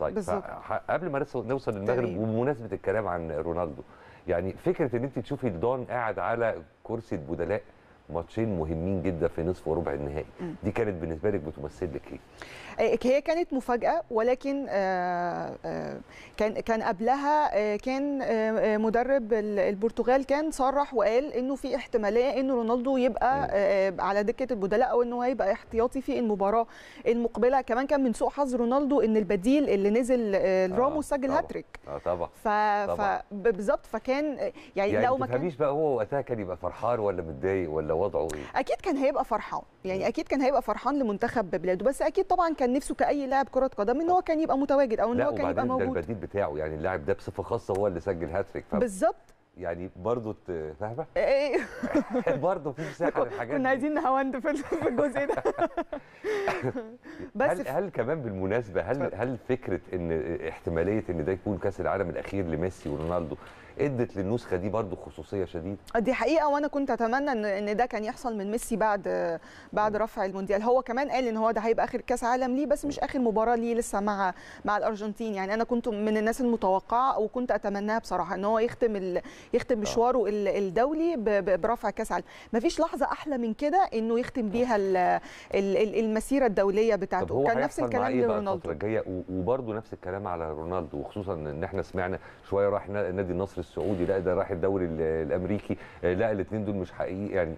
طيب قبل ما نوصل للمغرب وبمناسبه الكلام عن رونالدو يعني فكره ان انت تشوفي دون قاعد على كرسي البدلاء ماتشين مهمين جدا في نصف وربع النهائي دي كانت بالنسبه لك بتمثل لك ايه آه، هي كانت مفاجاه ولكن آه، آه، كان كان قبلها كان مدرب البرتغال كان صرح وقال انه في احتماليه ان رونالدو يبقى على دكه البدلاء او انه هيبقى احتياطي في المباراه المقبله كمان كان من سوء حظ رونالدو ان البديل اللي نزل راموس سجل هاتريك اه طبعا ف... بالظبط فكان يعني, يعني لو ما كانش بقى هو وقتها كان يبقى فرحان ولا متضايق ولا وضعه ايه؟ اكيد كان هيبقى فرحان يعني اكيد كان هيبقى فرحان لمنتخب بلاده بس اكيد طبعا كان نفسه كاي لاعب كره قدم ان هو كان يبقى متواجد او ان هو كان يبقى موجود لا وبعدين ده البديل بتاعه يعني اللاعب ده بصفه خاصه هو اللي سجل هاتريك ف... بالظبط يعني برضه فاهمه؟ ايه, إيه،, إيه. برضه في مساحه للحاجات كنا عايزين نهوند في الجزء ده بس هل, هل كمان بالمناسبه هل هل فكره ان احتماليه ان ده يكون كاس العالم الاخير لميسي ورونالدو ادت للنسخه دي برضو خصوصيه شديده آه، دي حقيقه وانا كنت اتمنى ان ان ده كان يحصل من ميسي بعد بعد رفع المونديال هو كمان قال ان هو ده هيبقى اخر كاس عالم ليه بس مش اخر مباراه ليه لسه مع مع الارجنتين يعني انا كنت من الناس المتوقعه وكنت اتمناها بصراحه ان هو يختم يختم آه. مشواره الدولي برفع كاس عالم مفيش لحظه احلى من كده انه يختم آه. بيها المسيره الدوليه بتاعته كان نفس الكلام إيه لرونالدو الجايه وبرده نفس الكلام على رونالدو وخصوصا ان احنا سمعنا شويه راح نادي النصر السعودي لا ده راح الدوري الامريكي آه، لا الاثنين دول مش حقيقي يعني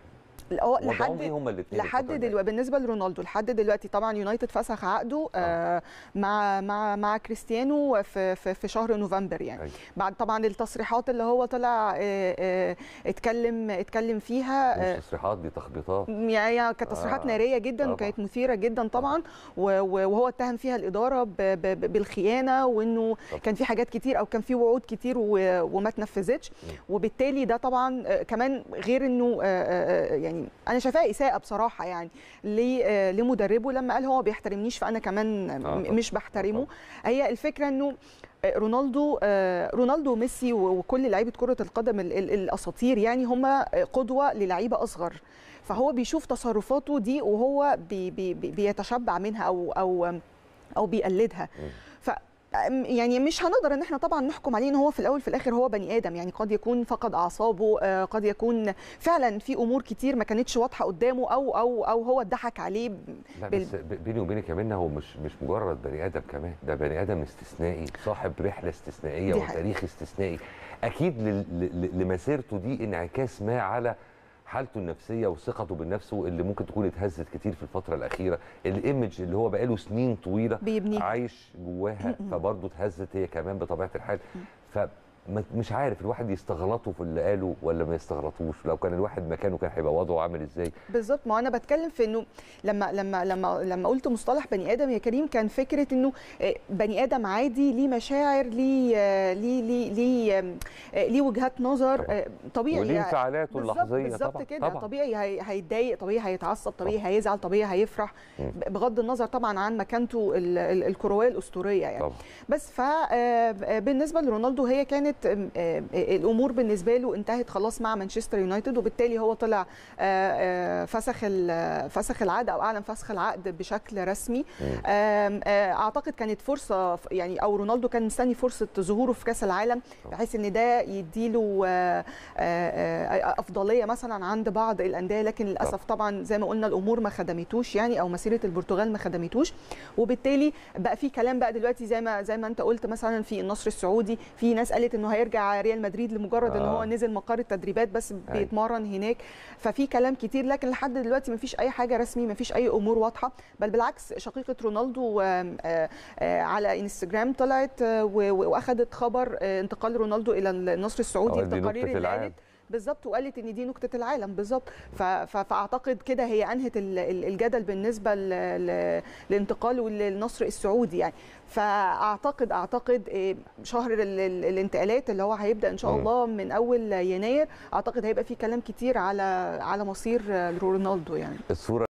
لحد إيه هما لحد دلوقتي بالنسبه لرونالدو لحد دلوقتي طبعا يونايتد فسخ عقده آه. آه مع مع مع كريستيانو في في, في شهر نوفمبر يعني أي. أيوة. بعد طبعا التصريحات اللي هو طلع آه آه اتكلم اتكلم فيها آه، مش تصريحات دي تخبيطات يعني كانت تصريحات آه. ناريه جدا طبعا. وكانت مثيره جدا طبعا آه. وهو اتهم فيها الاداره بـ بـ بالخيانه وانه طبعا. كان في حاجات كتير او كان في وعود كتير وما تنفذتش وبالتالي ده طبعا آه، كمان غير انه يعني يعني انا شايفاها اساءه بصراحه يعني لمدربه آه، لما قال هو ما بيحترمنيش فانا كمان آه، مش بحترمه هي الفكره انه آه، رونالدو رونالدو وميسي وكل لعيبه كره القدم الاساطير يعني هم قدوه للعيبه اصغر فهو بيشوف تصرفاته دي وهو بي بي بيتشبع منها او او او بيقلدها ف يعني مش هنقدر ان احنا طبعا نحكم عليه ان هو في الاول في الاخر هو بني ادم يعني قد يكون فقد اعصابه آه، قد يكون فعلا في امور كتير ما كانتش واضحه قدامه او او او هو اتضحك عليه لا بال... بس بيني وبينك يا منى هو مش مش مجرد بني ادم كمان ده بني ادم استثنائي صاحب رحله استثنائيه وتاريخ استثنائي اكيد لمسيرته دي انعكاس ما على حالته النفسيه وثقته بالنفس اللي ممكن تكون اتهزت كتير في الفتره الاخيره الايمج اللي هو بقاله سنين طويله بيبنيه. عايش جواها فبرضه اتهزت هي كمان بطبيعه الحال ف مش عارف الواحد يستغلطه في اللي قاله ولا ما يستغلطوش لو كان الواحد مكانه كان هيبقى وضعه عامل ازاي بالظبط ما انا بتكلم في انه لما لما لما لما قلت مصطلح بني ادم يا كريم كان فكره انه آه، بني ادم عادي ليه مشاعر ليه آه، ليه ليه ليه, آه، ليه وجهات نظر طبعا. طبيعي وليه يعني انفعالاته اللحظيه بالظبط كده طبعا. طبيعي هيتضايق طبيعي هيتعصب طبيعي طبعا. هيزعل طبيعي هيفرح م. بغض النظر طبعا عن مكانته الكرويه الاسطوريه يعني طبعا. بس فبالنسبه لرونالدو هي كانت كانت الامور بالنسبه له انتهت خلاص مع مانشستر يونايتد وبالتالي هو طلع آه، آه، فسخ فسخ العقد او اعلن فسخ العقد بشكل رسمي آه، اعتقد كانت فرصه يعني او رونالدو كان مستني فرصه ظهوره في كاس العالم بحيث ان ده يديله افضليه مثلا عند بعض الانديه لكن للاسف طبعا زي ما قلنا الامور ما خدمتوش يعني او مسيره البرتغال ما خدمتوش وبالتالي بقى في كلام بقى دلوقتي زي ما زي ما انت قلت مثلا في النصر السعودي في ناس قالت ان انه هيرجع ريال مدريد لمجرد آه. ان هو آه. نزل مقر التدريبات بس أيوة. بيتمرن هناك ففي كلام كتير لكن لحد دلوقتي ما فيش اي حاجه رسمي ما فيش اي امور واضحه بل بالعكس شقيقه رونالدو آه، آه، على انستجرام طلعت واخذت خبر انتقال رونالدو الى النصر السعودي التقارير اللي قالت بالظبط وقالت ان دي نكته العالم بالظبط فاعتقد كده هي انهت الجدل بالنسبه لانتقاله للنصر السعودي يعني فاعتقد اعتقد آه، شهر الانتقالات اللي هو هيبدا ان شاء الله من اول يناير اعتقد هيبقى في كلام كتير على على مصير رونالدو يعني الصوره